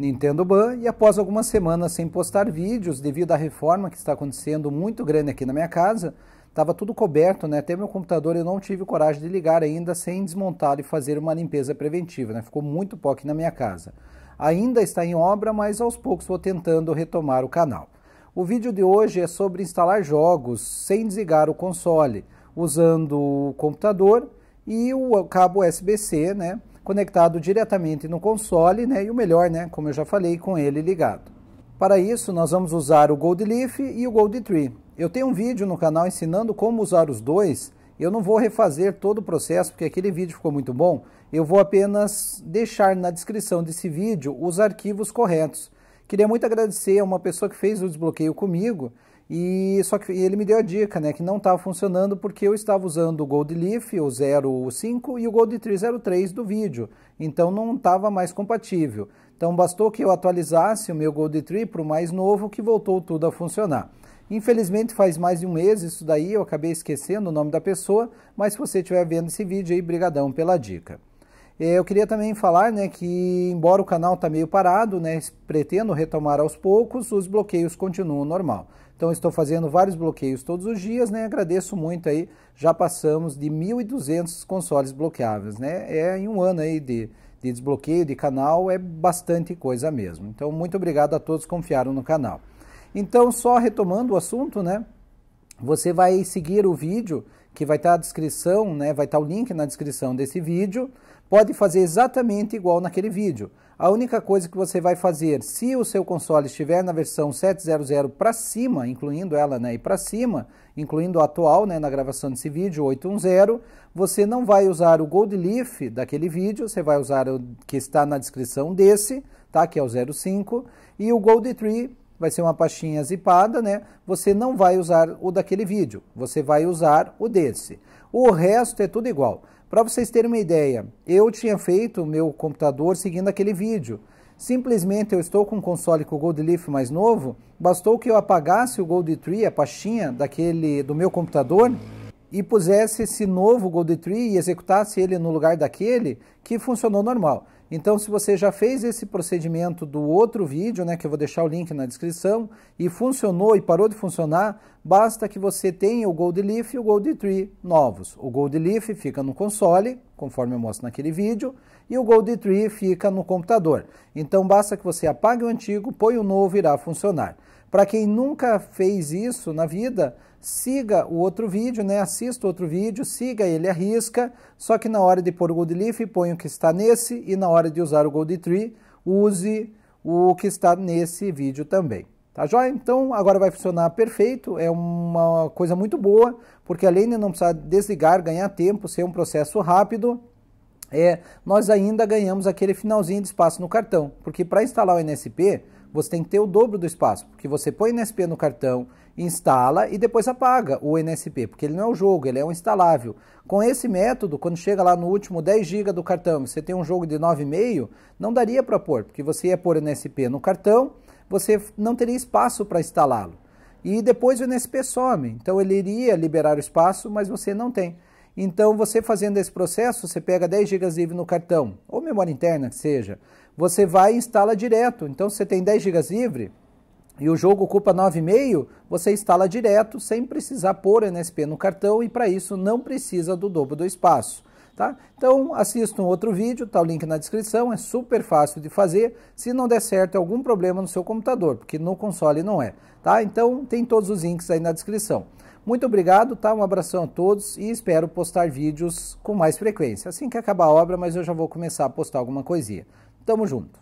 Nintendo Ban e após algumas semanas sem postar vídeos devido à reforma que está acontecendo muito grande aqui na minha casa, estava tudo coberto, né? Até meu computador eu não tive coragem de ligar ainda sem desmontar e fazer uma limpeza preventiva, né? Ficou muito pó aqui na minha casa. Ainda está em obra, mas aos poucos vou tentando retomar o canal. O vídeo de hoje é sobre instalar jogos sem desligar o console, usando o computador e o cabo USB-C, né? conectado diretamente no console, né? E o melhor, né? Como eu já falei, com ele ligado. Para isso, nós vamos usar o Gold Leaf e o Gold Tree. Eu tenho um vídeo no canal ensinando como usar os dois. Eu não vou refazer todo o processo, porque aquele vídeo ficou muito bom. Eu vou apenas deixar na descrição desse vídeo os arquivos corretos. Queria muito agradecer a uma pessoa que fez o desbloqueio comigo e só que ele me deu a dica, né, que não estava funcionando porque eu estava usando o Gold Leaf, o 05 e o Gold 303 do vídeo. Então não estava mais compatível. Então bastou que eu atualizasse o meu Gold Tree para o mais novo que voltou tudo a funcionar. Infelizmente faz mais de um mês isso daí, eu acabei esquecendo o nome da pessoa, mas se você estiver vendo esse vídeo aí, brigadão pela dica. Eh, eu queria também falar né, que, embora o canal está meio parado, né, pretendo retomar aos poucos, os bloqueios continuam normal. Então estou fazendo vários bloqueios todos os dias, né? Agradeço muito aí. Já passamos de 1.200 consoles bloqueáveis, né? É em um ano aí de, de desbloqueio de canal, é bastante coisa mesmo. Então muito obrigado a todos que confiaram no canal. Então só retomando o assunto, né? Você vai seguir o vídeo que vai estar tá descrição, né? Vai estar tá o link na descrição desse vídeo. Pode fazer exatamente igual naquele vídeo. A única coisa que você vai fazer, se o seu console estiver na versão 7.0.0 para cima, incluindo ela, né, e para cima, incluindo a atual, né, na gravação desse vídeo 8.1.0, você não vai usar o Gold Leaf daquele vídeo, você vai usar o que está na descrição desse, tá? Que é o 05 e o Gold Tree vai ser uma pastinha zipada, né? Você não vai usar o daquele vídeo, você vai usar o desse. O resto é tudo igual. Para vocês terem uma ideia, eu tinha feito o meu computador seguindo aquele vídeo. Simplesmente eu estou com um console com o Goldleaf mais novo, bastou que eu apagasse o Gold Tree, a pastinha daquele do meu computador e pusesse esse novo Tree e executasse ele no lugar daquele que funcionou normal. Então, se você já fez esse procedimento do outro vídeo, né, que eu vou deixar o link na descrição, e funcionou e parou de funcionar, basta que você tenha o Leaf e o Tree novos. O Leaf fica no console, conforme eu mostro naquele vídeo, e o Tree fica no computador. Então, basta que você apague o antigo, põe o novo, irá funcionar. Para quem nunca fez isso na vida, siga o outro vídeo, né? assista outro vídeo, siga ele, arrisca, só que na hora de pôr o Gold Leaf, põe o que está nesse, e na hora de usar o Gold Tree, use o que está nesse vídeo também. Tá joia? Então agora vai funcionar perfeito, é uma coisa muito boa, porque além de não precisar desligar, ganhar tempo, ser um processo rápido, é, nós ainda ganhamos aquele finalzinho de espaço no cartão, porque para instalar o NSP, você tem que ter o dobro do espaço, porque você põe NSP no cartão, instala e depois apaga o NSP, porque ele não é um jogo, ele é um instalável. Com esse método, quando chega lá no último 10 GB do cartão, você tem um jogo de 9,5, não daria para pôr, porque você ia pôr NSP no cartão, você não teria espaço para instalá-lo. E depois o NSP some, então ele iria liberar o espaço, mas você não tem. Então, você fazendo esse processo, você pega 10 GB livre no cartão, ou memória interna que seja, você vai e instala direto. Então, se você tem 10 GB livre e o jogo ocupa 9,5, você instala direto sem precisar pôr NSP no cartão e para isso não precisa do dobro do espaço. Tá? Então assista um outro vídeo, tá o link na descrição, é super fácil de fazer. Se não der certo, é algum problema no seu computador, porque no console não é. Tá? Então tem todos os links aí na descrição. Muito obrigado, tá? Um abração a todos e espero postar vídeos com mais frequência. Assim que acabar a obra, mas eu já vou começar a postar alguma coisinha. Tamo junto.